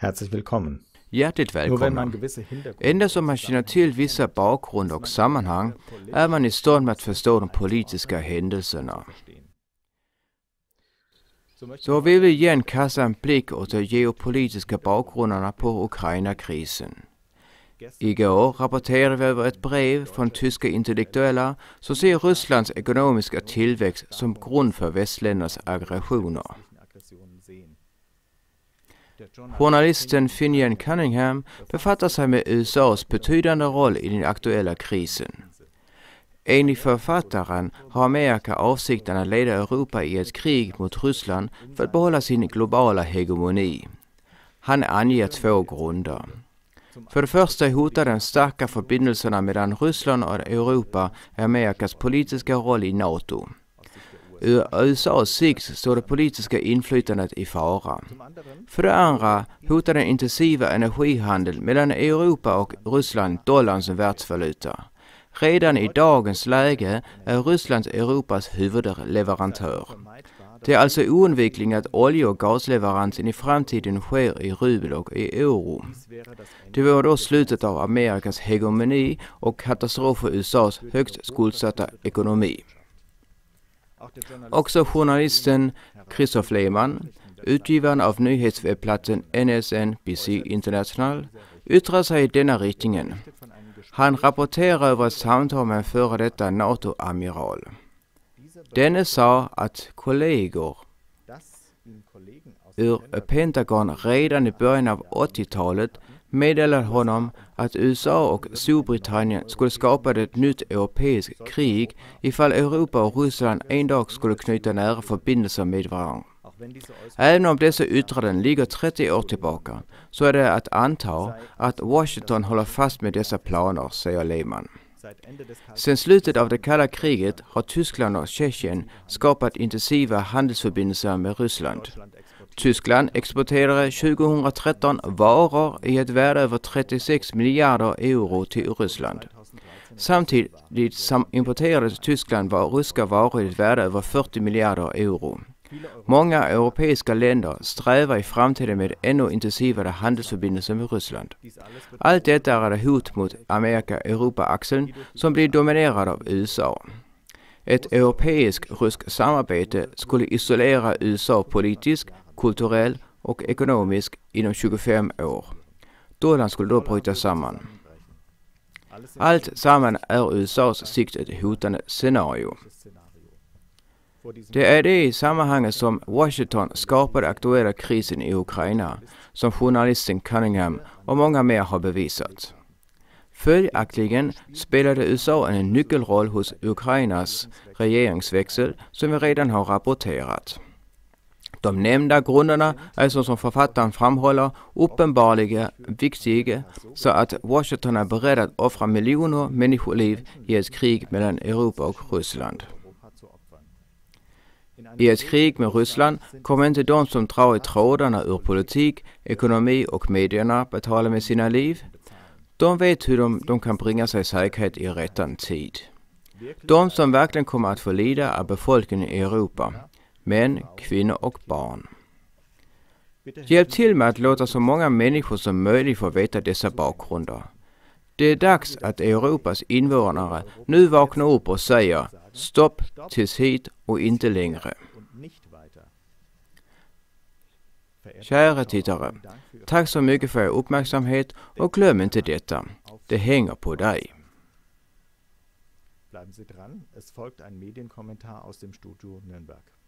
Herzlich willkommen. Hjärtligt välkommen! Endast om man känner till vissa bakgrund och sammanhang är man i stånd att förstå de politiska händelserna. Så vill vi igen kasta en blick åt de geopolitiska bakgrunderna på Ukraina-krisen. Igår rapporterade vi över ett brev från tyska intellektuella som ser Rysslands ekonomiska tillväxt som grund för västländernas aggressioner. Journalisten Finian Cunningham befattar sig med USAs betydande roll i den aktuella krisen. Enligt författaren har Amerika avsikten att leda Europa i ett krig mot Ryssland för att behålla sin globala hegemoni. Han anger två grunder. För det första hotar den starka förbindelserna mellan Ryssland och Europa Amerikas politiska roll i NATO. USAs sikt står det politiska inflytandet i fara. För det andra hotar den intensiva energihandeln mellan Europa och Ryssland dollarn som världsvaluta. Redan i dagens läge är Ryssland Europas huvudleverantör. Det är alltså oundvikligt att olje och gasleveransen i framtiden sker i rubel och i euro. Det vore då slutet av Amerikas hegemoni och katastrof för USAs högst skuldsatta ekonomi. Också journalisten Christoph Lehmann, utgivaren av nyhetswebbplatsen NSNBC International, yttrar sig i denna riktningen. Han rapporterar över ett samtal med en före detta NATO-amiral. Denne sa att kollegor ur Pentagon redan i början av 80-talet meddelade honom att USA och Storbritannien skulle skapa ett nytt europeiskt krig ifall Europa och Ryssland en dag skulle knyta nära förbindelser med varandra. Även om dessa yttranden ligger 30 år tillbaka så är det att anta att Washington håller fast med dessa planer, säger Lehman. Sedan slutet av det kalla kriget har Tyskland och Tjeckien skapat intensiva handelsförbindelser med Ryssland. Tyskland exporterade 2013 varor i ett värde över 36 miljarder euro till Ryssland. Samtidigt som importerade Tyskland var ryska varor i ett värde över 40 miljarder euro. Många europeiska länder strävar i framtiden med ännu intensivare handelsförbindelser med Ryssland. Allt detta är ett hot mot Amerika-Europa-axeln som blir dominerad av USA. Ett europeiskt-ryskt samarbete skulle isolera USA politiskt kulturell och ekonomisk inom 25 år. Dollarn skulle då bryta samman. Allt samman är USAs sikt ett hotande scenario. Det är det i sammanhanget som Washington skapade aktuella krisen i Ukraina, som journalisten Cunningham och många mer har bevisat. Följaktligen spelade USA en nyckelroll hos Ukrainas regeringsväxel som vi redan har rapporterat. De nämnda grunderna är så som författaren framhåller uppenbarligen viktiga så att Washington är beredd att offra miljoner människoliv i ett krig mellan Europa och Ryssland. I ett krig med Ryssland kommer inte de som drar i trådarna ur politik, ekonomi och medierna betala med sina liv. De vet hur de, de kan bringa sig säkerhet i rättan tid. De som verkligen kommer att få lida är befolkningen i Europa män, kvinnor och barn. Hjälp till med att låta så många människor som möjligt få veta dessa bakgrunder. Det är dags att Europas invånare nu vaknar upp och säger stopp tills hit och inte längre. Kära tittare, tack så mycket för er uppmärksamhet och glöm inte detta. Det hänger på dig. Bleiben Sie dran, es folgt ein Medienkommentar aus dem Studio Nürnberg.